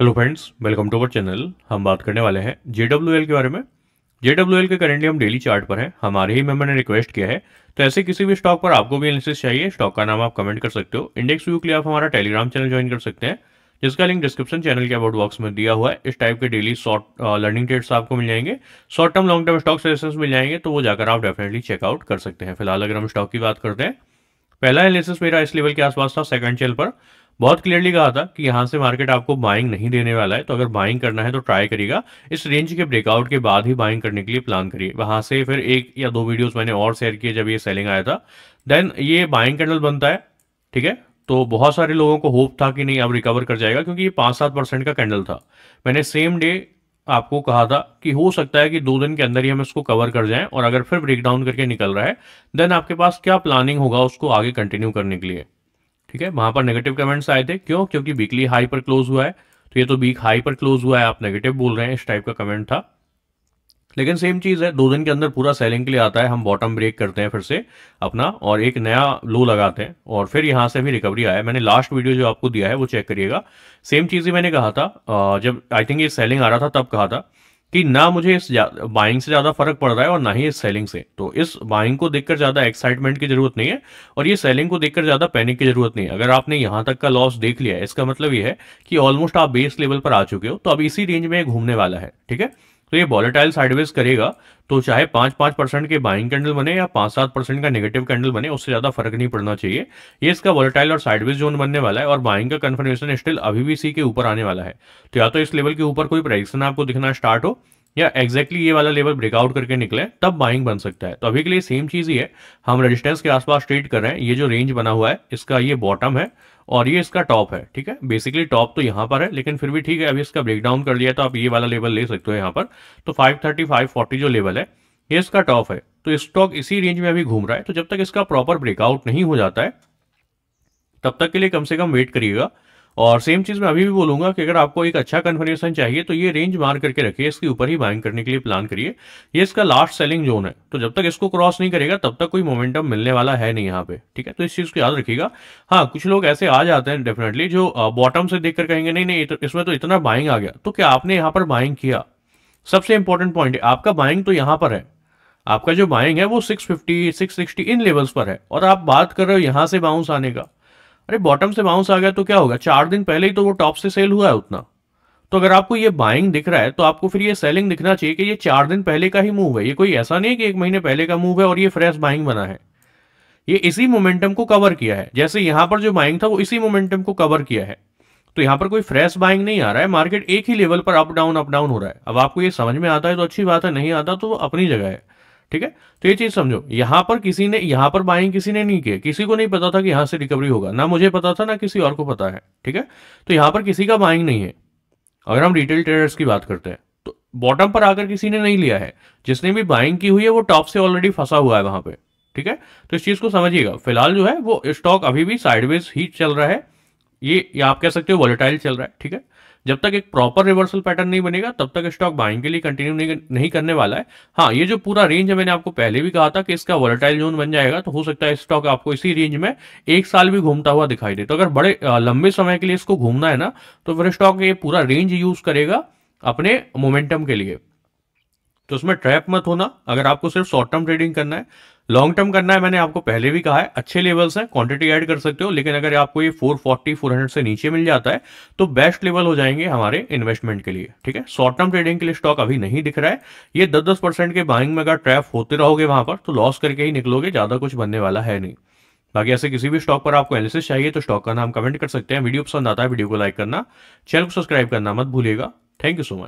hello friends welcome to our channel हम बात करने वाले हैं जे के बारे में जे के करेंटली हम डेली चार्ट पर हैं हमारे ही मेंबर ने रिक्वेस्ट किया है तो ऐसे किसी भी स्टॉक पर आपको भी एनालिसिस चाहिए स्टॉक का नाम आप कमेंट कर सकते हो इंडेक्स व्यू के लिए आप हमारा टेलीग्राम चैनल ज्वाइन कर सकते हैं जिसका लिंक डिस्क्रिप्शन चैनल के अबाउट बॉक्स में दिया हुआ है इस टाइप के डेली शॉर्ट लर्निंग ट्रेड्स आपको मिल जाएंगे short term long term stock suggestion मिल जाएंगे तो वो जाकर आप डेफिनेटली चेकआउट कर सकते हैं फिलहाल अगर हम स्टॉक की बात करते हैं पहला एनालिसिस मेरा इस लेवल के आसपास था सेकंड चैनल पर बहुत क्लियरली कहा था कि यहां से मार्केट आपको बाइंग नहीं देने वाला है तो अगर बाइंग करना है तो ट्राई करिएगा इस रेंज के ब्रेकआउट के बाद ही बाइंग करने के लिए प्लान करिए वहां से फिर एक या दो वीडियोस मैंने और शेयर किए जब ये सेलिंग आया था देन ये बाइंग कैंडल बनता है ठीक है तो बहुत सारे लोगों को होप था कि नहीं अब रिकवर कर जाएगा क्योंकि ये पांच सात परसेंट का कैंडल था मैंने सेम डे आपको कहा था कि हो सकता है कि दो दिन के अंदर ही हम इसको कवर कर जाएं और अगर फिर ब्रेकडाउन करके निकल रहा है देन आपके पास क्या प्लानिंग होगा उसको आगे कंटिन्यू करने के लिए ठीक है वहां पर नेगेटिव कमेंट्स आए थे क्यों क्योंकि वीकली हाई पर क्लोज हुआ है तो ये तो वीक हाई पर क्लोज हुआ है आप नेगेटिव बोल रहे हैं इस टाइप का कमेंट था लेकिन सेम चीज़ है दो दिन के अंदर पूरा सेलिंग के लिए आता है हम बॉटम ब्रेक करते हैं फिर से अपना और एक नया लो लगाते हैं और फिर यहां से भी रिकवरी आया मैंने लास्ट वीडियो जो आपको दिया है वो चेक करिएगा सेम चीज़ ही मैंने कहा था जब आई थिंक ये सेलिंग आ रहा था तब कहा था कि ना मुझे इस बाइंग से ज़्यादा फर्क पड़ रहा है और ना ही इस सेलिंग से तो इस बाइंग को देखकर ज़्यादा एक्साइटमेंट की जरूरत नहीं है और ये सेलिंग को देखकर ज़्यादा पैनिक की जरूरत नहीं है अगर आपने यहां तक का लॉस देख लिया इसका मतलब ये है कि ऑलमोस्ट आप बेस लेवल पर आ चुके हो तो अब इसी रेंज में घूमने वाला है ठीक है तो ये वॉलेटाइल साइडवेज करेगा तो चाहे पांच पांच परसेंट के बाइंग कैंडल बने या पांच सात परसेंट का नेगेटिव कैंडल बने उससे ज्यादा फर्क नहीं पड़ना चाहिए ये इसका वॉलेटाइल और साइडवेज जोन बनने वाला है और बाइंग का कन्फर्मेशन स्टिल अभी भी सी के ऊपर आने वाला है तो या तो इस लेवल के ऊपर कोई प्राइसन आपको दिखना स्टार्ट हो या एग्जैक्टली ये वाला लेवल ब्रेकआउट करके निकले तब बाइंग बन सकता है तो अभी के लिए सेम चीज़ ही है हम रेजिस्टेंस के आसपास ट्रेड कर रहे हैं ये जो रेंज बना हुआ है इसका ये बॉटम है और ये इसका टॉप है ठीक है बेसिकली टॉप तो यहाँ पर है लेकिन फिर भी ठीक है अभी इसका ब्रेकडाउन कर लिया तो आप ये वाला लेवल ले सकते हो यहाँ पर तो फाइव थर्टी जो लेवल है ये इसका टॉप है तो स्टॉक इस इसी रेंज में अभी घूम रहा है तो जब तक इसका प्रॉपर ब्रेकआउट नहीं हो जाता है तब तक के लिए कम से कम वेट करिएगा और सेम चीज़ मैं अभी भी बोलूंगा कि अगर आपको एक अच्छा कन्फर्मेशन चाहिए तो ये रेंज मार करके रखिए इसके ऊपर ही बाइंग करने के लिए प्लान करिए ये इसका लास्ट सेलिंग जोन है तो जब तक इसको क्रॉस नहीं करेगा तब तक कोई मोमेंटम मिलने वाला है नहीं यहाँ पे ठीक है तो इस चीज़ को याद रखिएगा हाँ कुछ लोग ऐसे आ जाते हैं डेफिनेटली जो बॉटम से देख कहेंगे नहीं नहीं तो, इसमें तो इतना बाइंग आ गया तो क्या आपने यहाँ पर बाइंग किया सबसे इंपॉर्टेंट पॉइंट है आपका बाइंग तो यहाँ पर है आपका जो बाइंग है वो 650, 660 इन लेवल्स पर है और आप बात कर रहे हो यहाँ से बाउंस आने का अरे बॉटम से बाउंस आ गया तो क्या होगा चार दिन पहले ही तो वो टॉप से सेल हुआ है उतना तो अगर आपको ये बाइंग दिख रहा है तो आपको फिर ये सेलिंग दिखना चाहिए कि ये चार दिन पहले का ही मूव है ये कोई ऐसा नहीं है कि एक महीने पहले का मूव है और ये फ्रेश बाइंग बना है ये इसी मोमेंटम को कवर किया है जैसे यहां पर जो बाइंग था वो इसी मोमेंटम को कवर किया है तो यहाँ पर कोई फ्रेश बाइंग नहीं आ रहा है मार्केट एक ही लेवल पर अप डाउन अप डाउन हो रहा है अब आपको ये समझ में आता है तो अच्छी बात है नहीं आता तो अपनी जगह है ठीक है तो ये चीज समझो यहां पर किसी ने यहां पर बाइंग किसी ने नहीं किया किसी को नहीं पता था कि यहां से रिकवरी होगा ना मुझे पता था ना किसी और को पता है ठीक है तो यहां पर किसी का बाइंग नहीं है अगर हम रिटेल ट्रेडर्स की बात करते हैं तो बॉटम पर आकर किसी ने नहीं लिया है जिसने भी बाइंग की हुई है वो टॉप से ऑलरेडी फंसा हुआ है वहां पर ठीक है तो इस चीज को समझिएगा फिलहाल जो है वो स्टॉक अभी भी साइडवेज ही चल रहा है ये, ये आप कह सकते हो वॉलेटाइल चल रहा है ठीक है जब तक एक प्रॉपर रिवर्सल पैटर्न नहीं बनेगा तब तक स्टॉक बाइंग के लिए कंटिन्यू नहीं, करने वाला है हाँ ये जो पूरा रेंज है मैंने आपको पहले भी कहा था कि इसका वोलेटाइल जोन बन जाएगा तो हो सकता है स्टॉक आपको इसी रेंज में एक साल भी घूमता हुआ दिखाई दे तो अगर बड़े लंबे समय के लिए इसको घूमना है ना तो फिर स्टॉक ये पूरा रेंज यूज करेगा अपने मोमेंटम के लिए तो उसमें ट्रैप मत होना अगर आपको सिर्फ शॉर्ट टर्म ट्रेडिंग करना है लॉन्ग टर्म करना है मैंने आपको पहले भी कहा है अच्छे लेवल्स हैं क्वांटिटी ऐड कर सकते हो लेकिन अगर आपको ये 440 400 से नीचे मिल जाता है तो बेस्ट लेवल हो जाएंगे हमारे इन्वेस्टमेंट के लिए ठीक है शॉर्ट टर्म ट्रेडिंग के लिए स्टॉक अभी नहीं दिख रहा है ये दस दस परसेंट के बाइंग में अगर ट्रैप होते रहोगे वहां पर तो लॉस करके ही निकलोगे ज्यादा कुछ बनने वाला है नहीं बाकी ऐसे किसी भी स्टॉक पर आपको एनालिसिस चाहिए तो स्टॉक का नाम कमेंट कर सकते हैं वीडियो पसंद आता है वीडियो को लाइक करना चैनल को सब्सक्राइब करना मत भूलिएगा थैंक यू सो मच